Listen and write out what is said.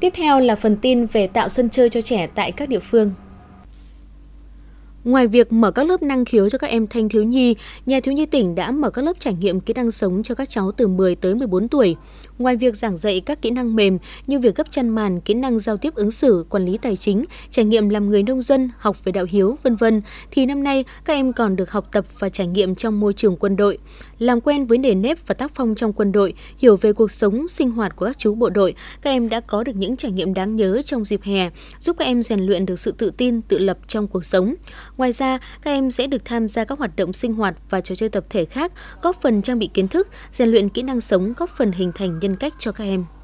Tiếp theo là phần tin về tạo sân chơi cho trẻ tại các địa phương. Ngoài việc mở các lớp năng khiếu cho các em thanh thiếu nhi, nhà thiếu nhi tỉnh đã mở các lớp trải nghiệm kỹ năng sống cho các cháu từ 10 tới 14 tuổi. Ngoài việc giảng dạy các kỹ năng mềm như việc gấp chăn màn, kỹ năng giao tiếp ứng xử, quản lý tài chính, trải nghiệm làm người nông dân, học về đạo hiếu, vân vân thì năm nay các em còn được học tập và trải nghiệm trong môi trường quân đội, làm quen với nề nếp và tác phong trong quân đội, hiểu về cuộc sống, sinh hoạt của các chú bộ đội, các em đã có được những trải nghiệm đáng nhớ trong dịp hè, giúp các em rèn luyện được sự tự tin, tự lập trong cuộc sống. Ngoài ra, các em sẽ được tham gia các hoạt động sinh hoạt và trò chơi tập thể khác, góp phần trang bị kiến thức, rèn luyện kỹ năng sống, góp phần hình thành nhân nhân cách cho các em.